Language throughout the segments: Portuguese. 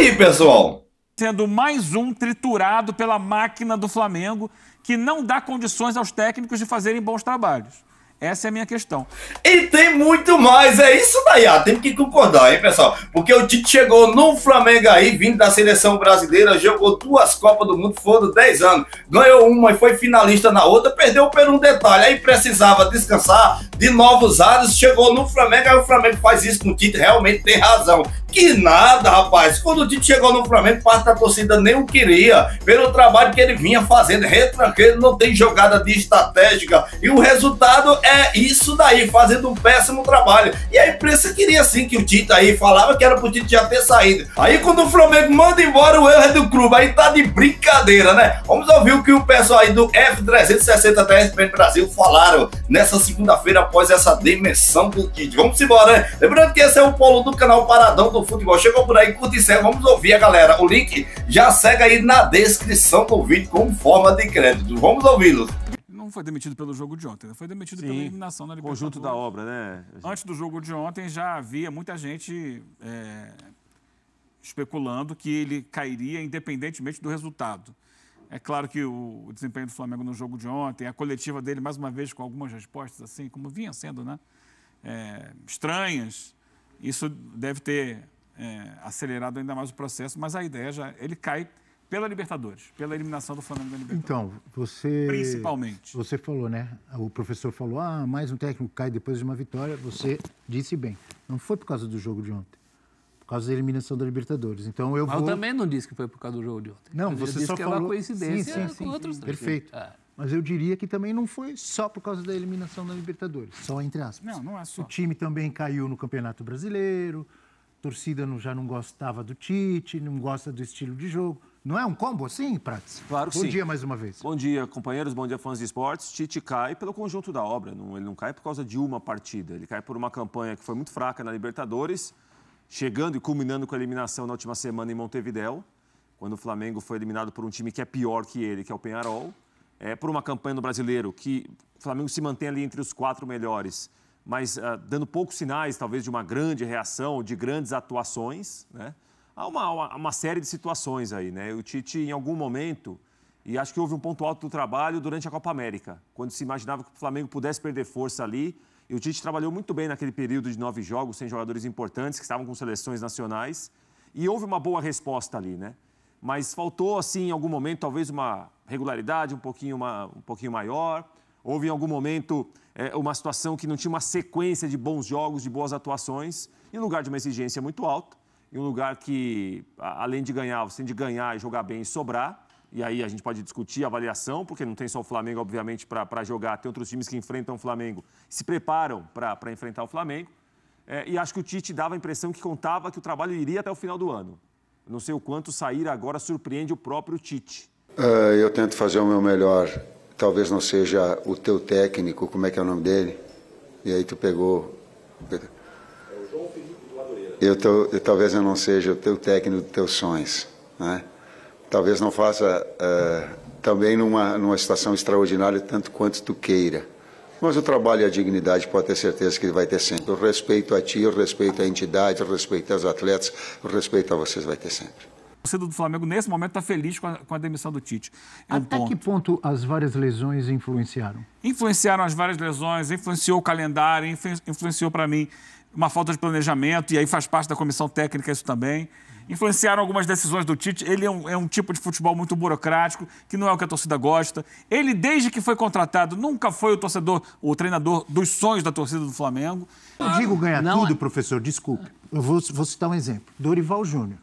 aí, pessoal. Sendo mais um triturado pela máquina do Flamengo, que não dá condições aos técnicos de fazerem bons trabalhos. Essa é a minha questão. E tem muito mais, é isso daí, ah, tem que concordar, hein, pessoal? Porque o Tite chegou no Flamengo aí, vindo da seleção brasileira, jogou duas Copas do Mundo, foram 10 anos, ganhou uma e foi finalista na outra, perdeu por um detalhe, aí precisava descansar de novos ares, chegou no Flamengo, aí o Flamengo faz isso com o Tite, realmente tem razão. Que nada, rapaz. Quando o Tite chegou no Flamengo, parte da torcida nem o queria. Pelo trabalho que ele vinha fazendo, retranqueiro, não tem jogada de estratégica. E o resultado é isso daí, fazendo um péssimo trabalho. E a imprensa queria sim que o Tite aí falava que era pro Tite já ter saído. Aí quando o Flamengo manda embora o erro é do clube, aí tá de brincadeira, né? Vamos ouvir o que o pessoal aí do F360 da SPN Brasil falaram nessa segunda-feira após essa demissão do Tite. Vamos embora, né? Lembrando que esse é o polo do canal Paradão do do futebol. Chegou por aí, curte e segue. Vamos ouvir a galera. O link já segue aí na descrição do vídeo como forma de crédito. Vamos ouvi-los. Não foi demitido pelo jogo de ontem, né? foi demitido Sim. pela eliminação na Conjunto da obra, né? Antes do jogo de ontem já havia muita gente é, especulando que ele cairia independentemente do resultado. É claro que o, o desempenho do Flamengo no jogo de ontem, a coletiva dele, mais uma vez, com algumas respostas assim, como vinha sendo, né? É, estranhas, isso deve ter é, acelerado ainda mais o processo, mas a ideia já. Ele cai pela Libertadores, pela eliminação do Flamengo da Libertadores. Então, você. Principalmente. Você falou, né? O professor falou: ah, mais um técnico cai depois de uma vitória. Você disse bem. Não foi por causa do jogo de ontem. Por causa da eliminação da Libertadores. Então eu vou. Eu também não disse que foi por causa do jogo de ontem. Não, eu você disse só que é falou. uma coincidência sim, sim, sim, com outros sim. Perfeito. Ah. Mas eu diria que também não foi só por causa da eliminação da Libertadores, só entre aspas. Não, não é só. O time também caiu no Campeonato Brasileiro, a torcida não, já não gostava do Tite, não gosta do estilo de jogo. Não é um combo assim, Prats? Claro que bom sim. Bom dia mais uma vez. Bom dia, companheiros, bom dia, fãs de esportes. Tite cai pelo conjunto da obra, não, ele não cai por causa de uma partida, ele cai por uma campanha que foi muito fraca na Libertadores, chegando e culminando com a eliminação na última semana em Montevideo, quando o Flamengo foi eliminado por um time que é pior que ele, que é o Penharol é, por uma campanha no brasileiro que o Flamengo se mantém ali entre os quatro melhores, mas uh, dando poucos sinais, talvez, de uma grande reação, de grandes atuações, né? Há uma, uma, uma série de situações aí, né? O Tite, em algum momento, e acho que houve um ponto alto do trabalho durante a Copa América, quando se imaginava que o Flamengo pudesse perder força ali. E o Tite trabalhou muito bem naquele período de nove jogos, sem jogadores importantes, que estavam com seleções nacionais. E houve uma boa resposta ali, né? Mas faltou, assim, em algum momento, talvez uma regularidade um pouquinho, uma, um pouquinho maior. Houve em algum momento é, uma situação que não tinha uma sequência de bons jogos, de boas atuações, em lugar de uma exigência muito alta, em um lugar que, além de ganhar, você tem de ganhar e jogar bem e sobrar. E aí a gente pode discutir a avaliação, porque não tem só o Flamengo, obviamente, para jogar, tem outros times que enfrentam o Flamengo, se preparam para enfrentar o Flamengo. É, e acho que o Tite dava a impressão que contava que o trabalho iria até o final do ano. Não sei o quanto sair agora surpreende o próprio Tite. Ah, eu tento fazer o meu melhor. Talvez não seja o teu técnico, como é que é o nome dele? E aí tu pegou. É o João Felipe Madureira. Eu, tô, talvez eu não seja o teu técnico dos teus sonhos, né? Talvez não faça uh, também numa numa situação extraordinária tanto quanto tu queira. Mas o trabalho e a dignidade pode ter certeza que ele vai ter sempre. O respeito a ti, o respeito à entidade, o respeito aos atletas, o respeito a vocês vai ter sempre torcida do Flamengo, nesse momento, está feliz com a, com a, demissão do Tite. É um Até ponto. que ponto as várias lesões influenciaram? Influenciaram as várias lesões, influenciou o calendário, influenciou para mim uma falta de planejamento, e aí faz parte da comissão técnica isso também. Influenciaram algumas decisões do Tite. Ele é um, é um tipo de futebol muito burocrático, que não é o que a torcida gosta. Ele, desde que foi contratado, nunca foi o torcedor, o treinador dos sonhos da torcida do Flamengo. Eu digo ganhar não, tudo, é. professor, desculpe. Eu vou, vou citar um exemplo. Dorival Júnior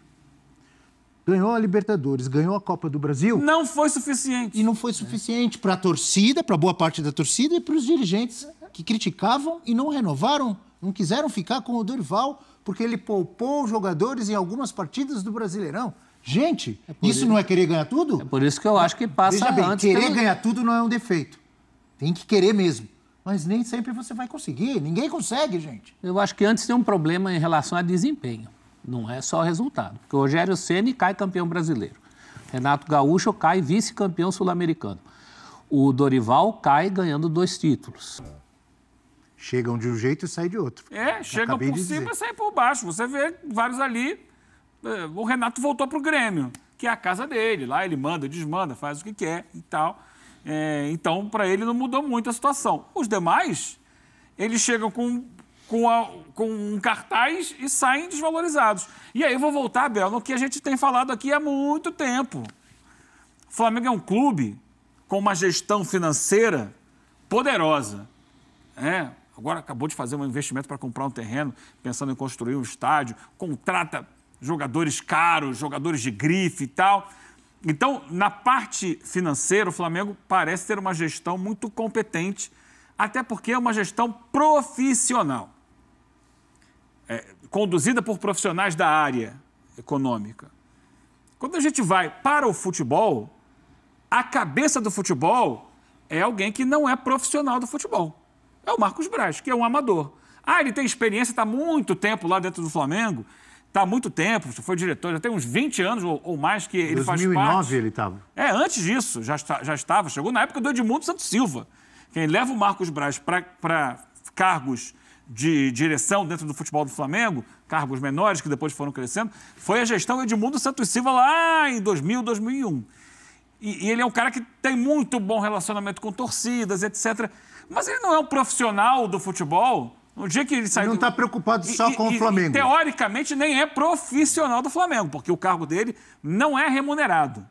ganhou a Libertadores, ganhou a Copa do Brasil. Não foi suficiente. E não foi suficiente para a torcida, para boa parte da torcida e para os dirigentes que criticavam e não renovaram, não quiseram ficar com o Dorival porque ele poupou jogadores em algumas partidas do Brasileirão. Gente, é isso, isso não é querer ganhar tudo? É por isso que eu acho que passa Veja bem, antes querer pelo... ganhar tudo não é um defeito. Tem que querer mesmo. Mas nem sempre você vai conseguir. Ninguém consegue, gente. Eu acho que antes tem um problema em relação a desempenho. Não é só resultado. Porque o Rogério Ceni cai campeão brasileiro. Renato Gaúcho cai vice-campeão sul-americano. O Dorival cai ganhando dois títulos. Chegam de um jeito e saem de outro. É, chegam por cima e saem por baixo. Você vê vários ali. Eh, o Renato voltou para o Grêmio, que é a casa dele. Lá ele manda, desmanda, faz o que quer e tal. É, então, para ele não mudou muito a situação. Os demais, eles chegam com com, a, com um cartaz e saem desvalorizados. E aí eu vou voltar, Bel, no que a gente tem falado aqui há muito tempo. O Flamengo é um clube com uma gestão financeira poderosa. É, agora acabou de fazer um investimento para comprar um terreno, pensando em construir um estádio, contrata jogadores caros, jogadores de grife e tal. Então, na parte financeira, o Flamengo parece ter uma gestão muito competente, até porque é uma gestão profissional é, conduzida por profissionais da área econômica. Quando a gente vai para o futebol, a cabeça do futebol é alguém que não é profissional do futebol. É o Marcos Braz, que é um amador. Ah, ele tem experiência, está muito tempo lá dentro do Flamengo. Está muito tempo, foi diretor, já tem uns 20 anos ou, ou mais que ele 2009 faz parte. 2009 ele estava. É, antes disso, já, já estava. Chegou na época do Edmundo Santos Silva. Quem leva o Marcos Braz para cargos de direção dentro do futebol do Flamengo, cargos menores que depois foram crescendo, foi a gestão Edmundo Santos Silva lá em 2000, 2001. E, e ele é um cara que tem muito bom relacionamento com torcidas, etc. Mas ele não é um profissional do futebol. No dia que ele saiu. Ele não está preocupado só e, com e, o Flamengo. E, teoricamente, nem é profissional do Flamengo, porque o cargo dele não é remunerado.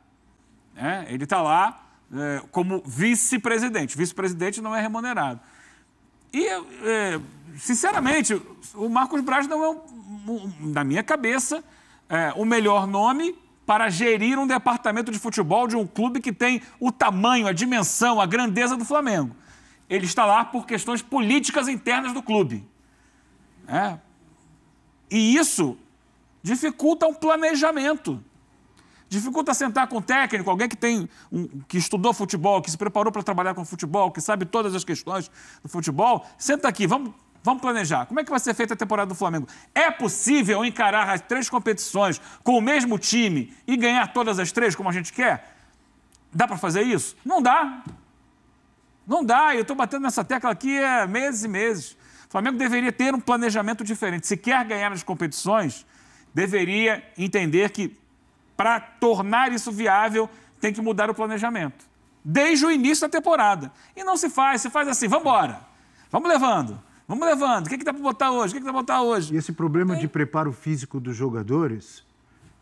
É, ele está lá é, como vice-presidente. Vice-presidente não é remunerado. E, é, sinceramente, o Marcos Braz não é, um, na minha cabeça, é, o melhor nome para gerir um departamento de futebol de um clube que tem o tamanho, a dimensão, a grandeza do Flamengo. Ele está lá por questões políticas internas do clube. É. E isso dificulta um planejamento. Dificulta sentar com um técnico, alguém que tem um, que estudou futebol, que se preparou para trabalhar com futebol, que sabe todas as questões do futebol. Senta aqui, vamos, vamos planejar. Como é que vai ser feita a temporada do Flamengo? É possível encarar as três competições com o mesmo time e ganhar todas as três como a gente quer? Dá para fazer isso? Não dá. Não dá. Eu estou batendo nessa tecla aqui há meses e meses. O Flamengo deveria ter um planejamento diferente. Se quer ganhar as competições, deveria entender que para tornar isso viável, tem que mudar o planejamento. Desde o início da temporada. E não se faz, se faz assim, vamos embora. Vamos levando, vamos levando. O que, é que dá para botar hoje? O que, é que dá para botar hoje? E esse problema tem... de preparo físico dos jogadores,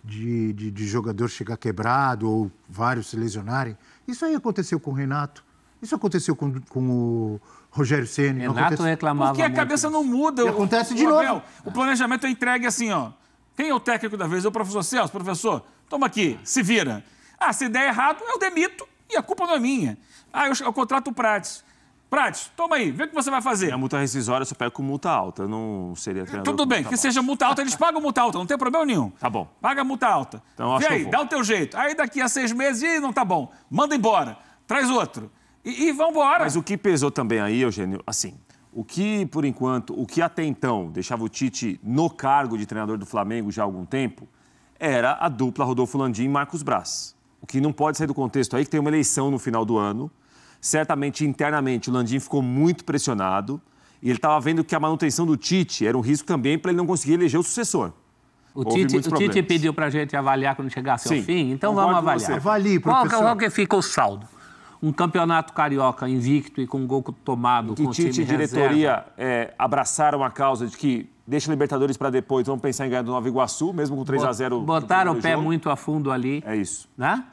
de, de, de jogador chegar quebrado ou vários se lesionarem, isso aí aconteceu com o Renato. Isso aconteceu com, com o Rogério Ceni. Renato reclamava Porque a cabeça não muda. E acontece o, de o novo. Abel, o planejamento é entregue assim, ó. Quem é o técnico da vez? É o professor Celso. Professor, toma aqui, se vira. Ah, se der errado, eu demito e a culpa não é minha. Ah, eu, eu contrato o Prates. Prates, toma aí, vê o que você vai fazer. É, a multa rescisória só pego com multa alta, não seria é, Tudo bem, que seja multa alta, eles pagam multa alta, não tem problema nenhum. Tá bom. Paga multa alta. Então, vê aí, dá o teu jeito. Aí daqui a seis meses, e não tá bom. Manda embora, traz outro. E, e vambora. Mas o que pesou também aí, Eugênio, assim, o que, por enquanto, o que até então deixava o Tite no cargo de treinador do Flamengo já há algum tempo, era a dupla Rodolfo Landim e Marcos Braz. O que não pode sair do contexto aí que tem uma eleição no final do ano. Certamente, internamente, o Landim ficou muito pressionado e ele estava vendo que a manutenção do Tite era um risco também para ele não conseguir eleger o sucessor. O Tite, o Tite pediu para a gente avaliar quando chegasse ao fim, então vamos avaliar. Avalie, Qual, é- qual que fica o saldo? um campeonato carioca invicto e com um gol tomado. E com Tite e diretoria é, abraçaram a causa de que deixa Libertadores para depois, vamos pensar em ganhar do Nova Iguaçu, mesmo com 3 a 0 Botaram o pé jogo. muito a fundo ali. É isso. Né?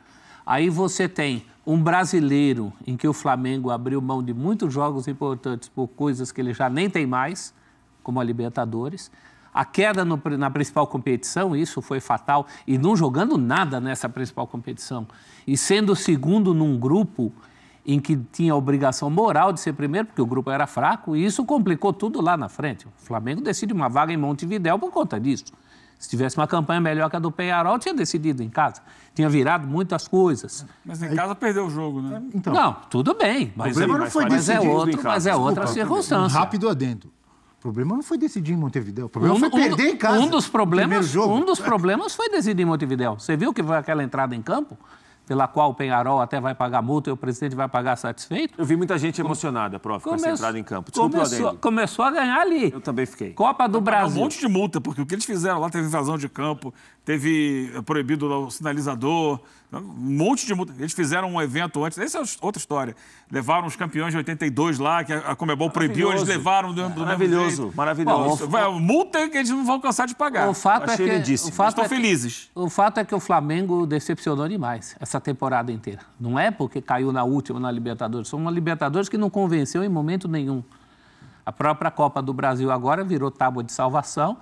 Aí você tem um brasileiro em que o Flamengo abriu mão de muitos jogos importantes por coisas que ele já nem tem mais, como a Libertadores a queda no, na principal competição, isso foi fatal, e não jogando nada nessa principal competição, e sendo segundo num grupo em que tinha a obrigação moral de ser primeiro, porque o grupo era fraco, e isso complicou tudo lá na frente. O Flamengo decide uma vaga em Montevidéu por conta disso. Se tivesse uma campanha melhor que a do Penharol, tinha decidido em casa. Tinha virado muitas coisas. Mas em casa perdeu o jogo, né? Então, não, tudo bem. Mas, o problema é, não foi mas, mas é, outro, mas é outra Desculpa, circunstância. Um rápido adendo. O problema não foi decidir em Montevideo, o problema um, foi perder um, em casa. Um dos problemas, um dos problemas foi decidir em Montevideo. Você viu que foi aquela entrada em campo? pela qual o Penharol até vai pagar multa e o presidente vai pagar satisfeito. Eu vi muita gente emocionada, prof, com essa entrada em campo. Desculpa, começou, começou a ganhar ali. Eu também fiquei. Copa do Brasil. Um monte de multa, porque o que eles fizeram lá teve invasão de campo, teve eh, proibido o sinalizador, um monte de multa. Eles fizeram um evento antes, essa é outra história. Levaram os campeões de 82 lá, que a Comebol proibiu, eles levaram do, do Maravilhoso, maravilhoso. Bom, multa é que eles não vão cansar de pagar. O fato Achei é que, o fato estão é que, felizes. O fato é que o Flamengo decepcionou demais essa temporada inteira. Não é porque caiu na última na Libertadores, são uma Libertadores que não convenceu em momento nenhum. A própria Copa do Brasil agora virou tábua de salvação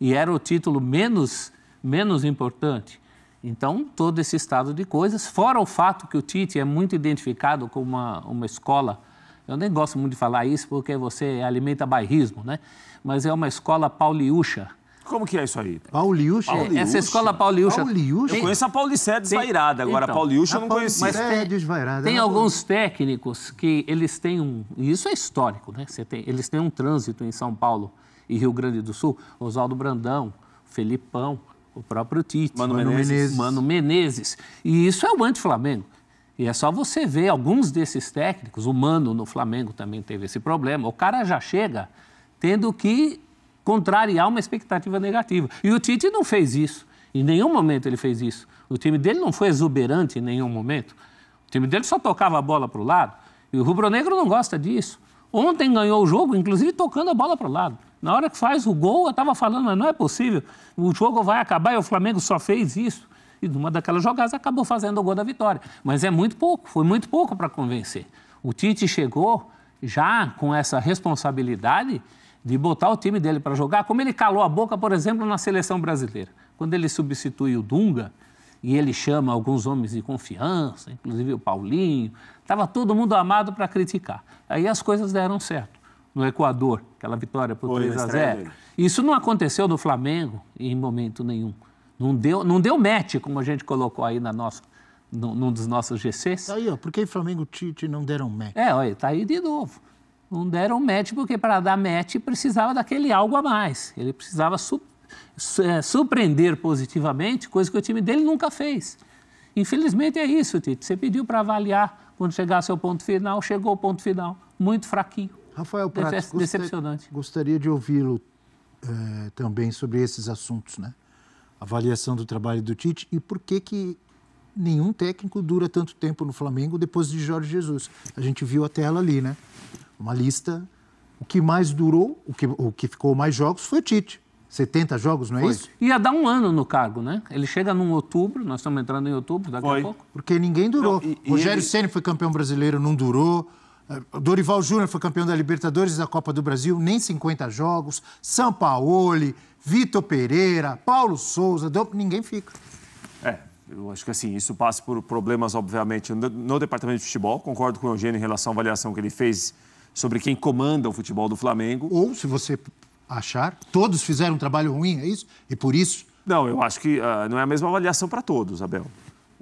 e era o título menos, menos importante. Então, todo esse estado de coisas, fora o fato que o Tite é muito identificado com uma, uma escola, eu nem gosto muito de falar isso porque você alimenta bairrismo, né? Mas é uma escola pauliúcha, como que é isso aí? Pauliúcha? É, essa escola Pauliúcha. Pauliúcha. Eu conheço a Paulicé desvairada, agora então, a Pauliúcha eu não conhecia. Mas tem, é desvairada, tem né? alguns técnicos que eles têm um... E isso é histórico, né? Você tem, eles têm um trânsito em São Paulo e Rio Grande do Sul. Oswaldo Brandão, Felipão, o próprio Tite, Mano, Mano Menezes. Menezes. Mano Menezes. E isso é o anti-Flamengo. E é só você ver alguns desses técnicos, o Mano no Flamengo também teve esse problema. O cara já chega tendo que contrariar uma expectativa negativa. E o Tite não fez isso. Em nenhum momento ele fez isso. O time dele não foi exuberante em nenhum momento. O time dele só tocava a bola para o lado. E o rubro-negro não gosta disso. Ontem ganhou o jogo, inclusive tocando a bola para o lado. Na hora que faz o gol, eu estava falando, mas não é possível. O jogo vai acabar e o Flamengo só fez isso. E numa daquelas jogadas acabou fazendo o gol da vitória. Mas é muito pouco, foi muito pouco para convencer. O Tite chegou já com essa responsabilidade de botar o time dele para jogar, como ele calou a boca, por exemplo, na seleção brasileira. Quando ele substitui o Dunga, e ele chama alguns homens de confiança, inclusive o Paulinho, estava todo mundo amado para criticar. Aí as coisas deram certo no Equador, aquela vitória por 3 a 0. Isso não aconteceu no Flamengo em momento nenhum. Não deu, não deu match, como a gente colocou aí na nossa, no, num dos nossos GCs. Tá aí, ó, por que Flamengo e Tite não deram match? É, olha, tá aí de novo. Não deram match porque para dar match precisava daquele algo a mais. Ele precisava su, su, é, surpreender positivamente, coisa que o time dele nunca fez. Infelizmente é isso, Tite. Você pediu para avaliar quando chegasse ao ponto final, chegou ao ponto final, muito fraquinho. Rafael Prates, Decepcionante. gostaria de ouvi-lo eh, também sobre esses assuntos, né? Avaliação do trabalho do Tite e por que que nenhum técnico dura tanto tempo no Flamengo depois de Jorge Jesus. A gente viu a tela ali, né? Uma lista. O que mais durou, o que, o que ficou mais jogos foi o Tite. 70 jogos, não é Foi. isso? Ia dar um ano no cargo, né? Ele chega num outubro, nós estamos entrando em outubro daqui Foi. a pouco. Porque ninguém durou. Não, e, Rogério ele... Ceni foi campeão brasileiro, não durou. É, Dorival Júnior foi campeão da Libertadores e da Copa do Brasil, nem 50 jogos. Sampaoli, Vitor Pereira, Paulo Souza, ninguém fica. É, eu acho que assim, isso passa por problemas, obviamente, no, no departamento de futebol. Concordo com o Eugênio em relação à avaliação que ele fez sobre quem comanda o futebol do Flamengo. Ou, se você achar, todos fizeram um trabalho ruim, é isso? E por isso. Não, eu acho que uh, não é a mesma avaliação para todos, Abel.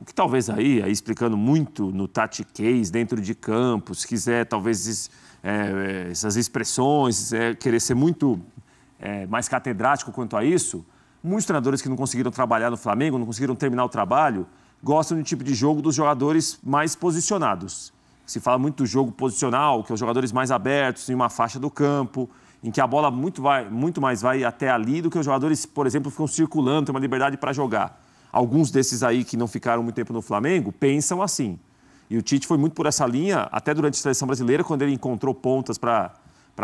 O que talvez aí, aí explicando muito no Case, dentro de campo, se quiser talvez é, é, essas expressões, é, querer ser muito é, mais catedrático quanto a isso, muitos treinadores que não conseguiram trabalhar no Flamengo, não conseguiram terminar o trabalho, gostam do tipo de jogo dos jogadores mais posicionados. Se fala muito do jogo posicional, que é os jogadores mais abertos, em uma faixa do campo, em que a bola muito, vai, muito mais vai até ali do que os jogadores, por exemplo, ficam circulando, têm uma liberdade para jogar alguns desses aí que não ficaram muito tempo no Flamengo pensam assim. E o Tite foi muito por essa linha, até durante a seleção brasileira, quando ele encontrou pontas para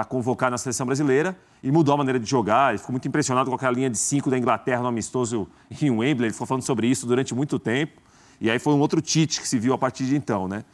convocar na seleção brasileira e mudou a maneira de jogar. Ele ficou muito impressionado com aquela linha de cinco da Inglaterra no amistoso em Wembley. Ele ficou falando sobre isso durante muito tempo. E aí foi um outro Tite que se viu a partir de então, né?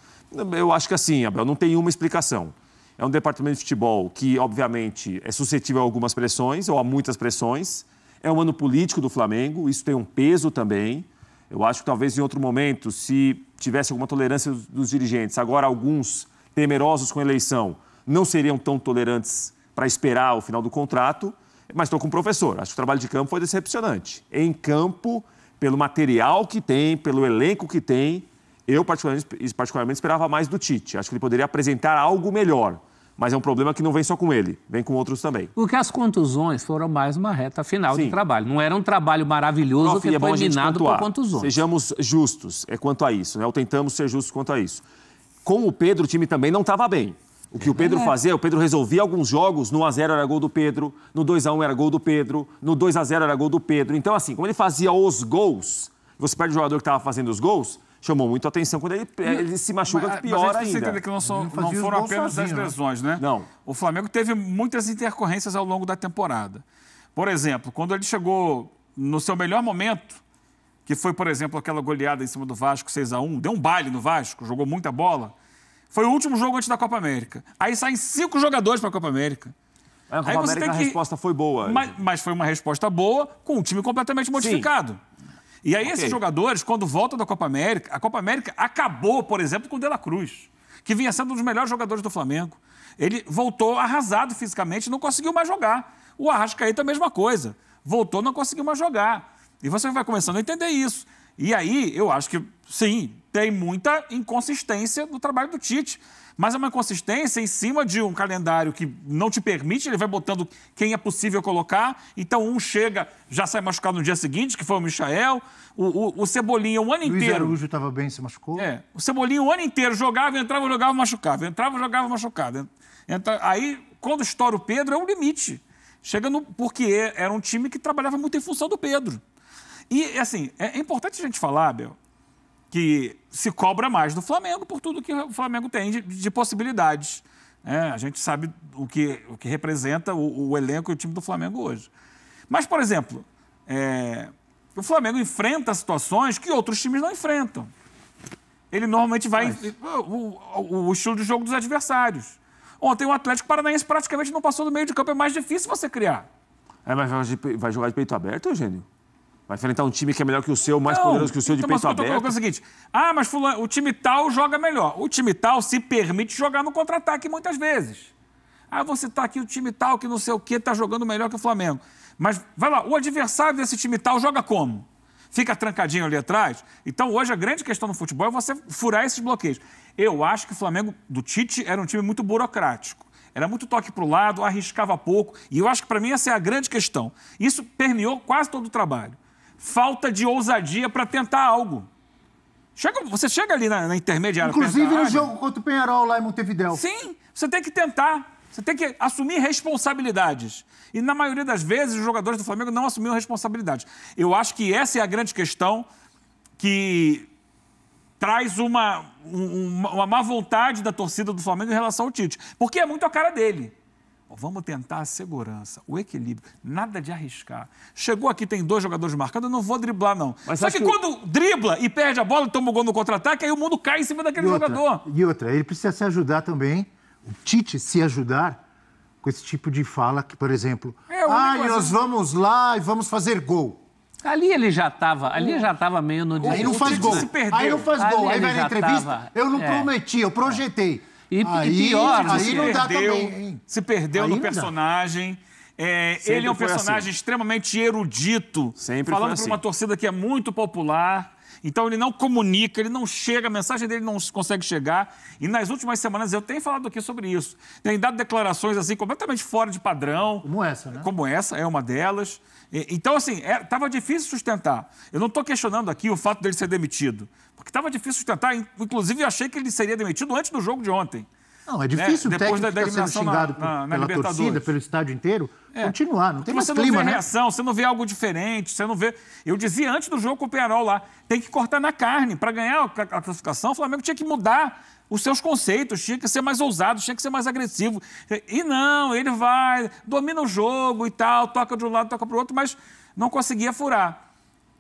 Eu acho que assim, Abel, não tem uma explicação. É um departamento de futebol que, obviamente, é suscetível a algumas pressões ou a muitas pressões. É um ano político do Flamengo, isso tem um peso também. Eu acho que talvez em outro momento, se tivesse alguma tolerância dos dirigentes, agora alguns temerosos com a eleição não seriam tão tolerantes para esperar o final do contrato. Mas estou com o professor. Acho que o trabalho de campo foi decepcionante. Em campo, pelo material que tem, pelo elenco que tem, eu particularmente, particularmente esperava mais do Tite. Acho que ele poderia apresentar algo melhor mas é um problema que não vem só com ele, vem com outros também. Porque as contusões foram mais uma reta final Sim. de trabalho. Não era um trabalho maravilhoso Prof, que é foi minado por contusões. Sejamos justos é quanto a isso, né? Ou tentamos ser justos quanto a isso. Com o Pedro, o time também não estava bem. O que o Pedro é. fazia, o Pedro resolvia alguns jogos, no 1x0 era gol do Pedro, no 2x1 era gol do Pedro, no 2x0 era gol do Pedro. Então, assim, como ele fazia os gols, você perde o jogador que estava fazendo os gols, chamou muito atenção quando ele, ele se machuca, mas, é, pior mas ainda. Você que não, são, não, foram apenas sozinho, as né? lesões, né? Não. O Flamengo teve muitas intercorrências ao longo da temporada. Por exemplo, quando ele chegou no seu melhor momento, que foi, por exemplo, aquela goleada em cima do Vasco 6 a 1 deu um baile no Vasco, jogou muita bola. Foi o último jogo antes da Copa América. Aí saem cinco jogadores para a Copa América. É, a Copa Aí você América, tem que... a resposta foi boa. Mas, mas, foi uma resposta boa com um time completamente modificado. Sim. E aí okay. esses jogadores, quando voltam da Copa América, a Copa América acabou, por exemplo, com o De La Cruz, que vinha sendo um dos melhores jogadores do Flamengo. Ele voltou arrasado fisicamente, não conseguiu mais jogar. O Arrascaeta, a mesma coisa. Voltou, não conseguiu mais jogar. E você vai começando a entender isso. E aí, eu acho que sim, tem muita inconsistência no trabalho do Tite. Mas é uma inconsistência em cima de um calendário que não te permite, ele vai botando quem é possível colocar. Então, um chega, já sai machucado no dia seguinte, que foi o Michael. O, o, o Cebolinha, o um ano inteiro. O Araújo estava bem, se machucou. É. O Cebolinha, o um ano inteiro, jogava, entrava, jogava, machucava. Entrava, jogava, machucava. Entra... Aí, quando estoura o Pedro, é um limite. Chega no. Porque era um time que trabalhava muito em função do Pedro. E, assim, é, é importante a gente falar, Bel, que se cobra mais do Flamengo por tudo que o Flamengo tem de, de possibilidades. Né? A gente sabe o que, o que representa o, o, elenco e o time do Flamengo hoje. Mas, por exemplo, é, o Flamengo enfrenta situações que outros times não enfrentam. Ele normalmente vai. Mas... O, o, o estilo de jogo dos adversários. Ontem o Atlético Paranaense praticamente não passou do meio de campo, é mais difícil você criar. É, mas vai jogar de peito aberto, Eugênio? Vai enfrentar um time que é melhor que o seu, mais não, poderoso que o seu então, de peito mas aberto. Mas é o seguinte, ah, mas fulano, o time tal joga melhor. O time tal se permite jogar no contra-ataque muitas vezes. Ah, você tá aqui o time tal que não sei o que tá jogando melhor que o Flamengo. Mas vai lá, o adversário desse time tal joga como? Fica trancadinho ali atrás? Então hoje a grande questão no futebol é você furar esses bloqueios. Eu acho que o Flamengo do Tite era um time muito burocrático. Era muito toque para o lado, arriscava pouco. E eu acho que para mim essa é a grande questão. Isso permeou quase todo o trabalho falta de ousadia para tentar algo. Chega, você chega ali na, na intermediária. Inclusive no jogo contra o Penharol lá em Montevidéu. Sim, você tem que tentar. Você tem que assumir responsabilidades. E na maioria das vezes os jogadores do Flamengo não assumiram responsabilidades. Eu acho que essa é a grande questão que traz uma, uma, uma má vontade da torcida do Flamengo em relação ao Tite. Porque é muito a cara dele. Vamos tentar a segurança, o equilíbrio, nada de arriscar. Chegou aqui, tem dois jogadores marcados, eu não vou driblar, não. Mas Só que, que, quando dribla e perde a bola e toma o gol no contra-ataque, aí o mundo cai em cima daquele e outra, jogador. E outra, ele precisa se ajudar também. O Tite se ajudar com esse tipo de fala que, por exemplo, é, ah, nós é vamos lá e vamos fazer gol. Ali ele já estava, ali já estava meio no desespero. Aí não faz gol. Aí não faz gol. Aí, vai na entrevista, tava... eu não é. prometi, eu projetei. E, aí, e pior, aí se, perdeu, também, se perdeu aí no personagem. É, ele é um assim. personagem assim. extremamente erudito, Sempre falando para assim. uma torcida que é muito popular. Então ele não comunica, ele não chega, a mensagem dele não consegue chegar. E nas últimas semanas eu tenho falado aqui sobre isso. Tem dado declarações assim completamente fora de padrão. Como essa, né? Como essa é uma delas. Então, assim, estava é, difícil sustentar. Eu não estou questionando aqui o fato dele ser demitido, porque estava difícil sustentar. Inclusive, eu achei que ele seria demitido antes do jogo de ontem. Não, é né? difícil né? o técnico da tá sendo xingado na, na, na pela torcida, pelo estádio inteiro, é. continuar. Não tem mais você clima, não vê né? reação, você não vê algo diferente, você não vê... Eu dizia antes do jogo com o Penarol lá, tem que cortar na carne. Para ganhar a classificação, o Flamengo tinha que mudar os seus conceitos, tinha que ser mais ousado, tinha que ser mais agressivo. E não, ele vai, domina o jogo e tal, toca de um lado, toca para o outro, mas não conseguia furar.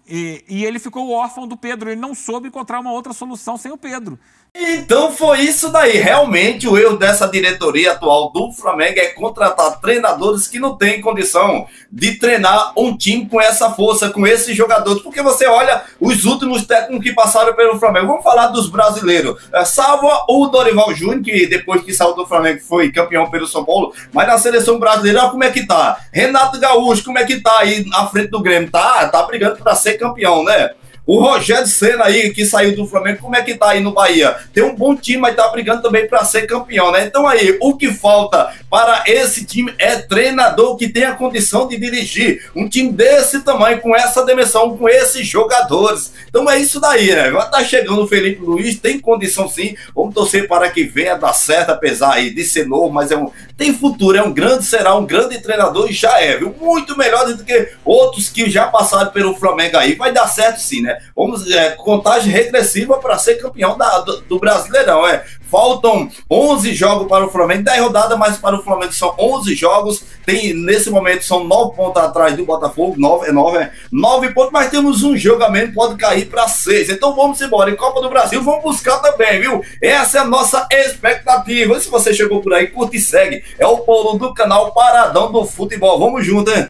E, e, ele ficou órfão do Pedro, ele não soube encontrar uma outra solução sem o Pedro. Então foi isso daí. Realmente o erro dessa diretoria atual do Flamengo é contratar treinadores que não têm condição de treinar um time com essa força, com esses jogadores. Porque você olha os últimos técnicos que passaram pelo Flamengo. Vamos falar dos brasileiros. É, salvo o Dorival Júnior, que depois que saiu do Flamengo foi campeão pelo São Paulo. Mas na seleção brasileira, como é que tá? Renato Gaúcho, como é que tá aí na frente do Grêmio? Tá, tá brigando para ser campeão, né? O Rogério Senna aí, que saiu do Flamengo, como é que tá aí no Bahia? Tem um bom time, mas tá brigando também para ser campeão, né? Então aí, o que falta para esse time é treinador que tenha condição de dirigir um time desse tamanho, com essa dimensão, com esses jogadores. Então é isso daí, né? Vai tá chegando o Felipe Luiz, tem condição sim. Vamos torcer para que venha dar certo, apesar aí de ser novo, mas é um tem futuro, é um grande, será um grande treinador e já é, viu? Muito melhor do que outros que já passaram pelo Flamengo aí. Vai dar certo sim, né? Vamos, é, contagem regressiva para ser campeão da, do, do, Brasileirão, é. Faltam 11 jogos para o Flamengo, 10 rodadas, mas para o Flamengo são 11 jogos. Tem, nesse momento são 9 pontos atrás do Botafogo, 9 é 9, 9 é pontos, mas temos um jogamento, pode cair para 6. Então vamos embora. Em Copa do Brasil, vamos buscar também, viu? Essa é a nossa expectativa. E se você chegou por aí, curte e segue. É o polo do canal Paradão do Futebol. Vamos junto, hein?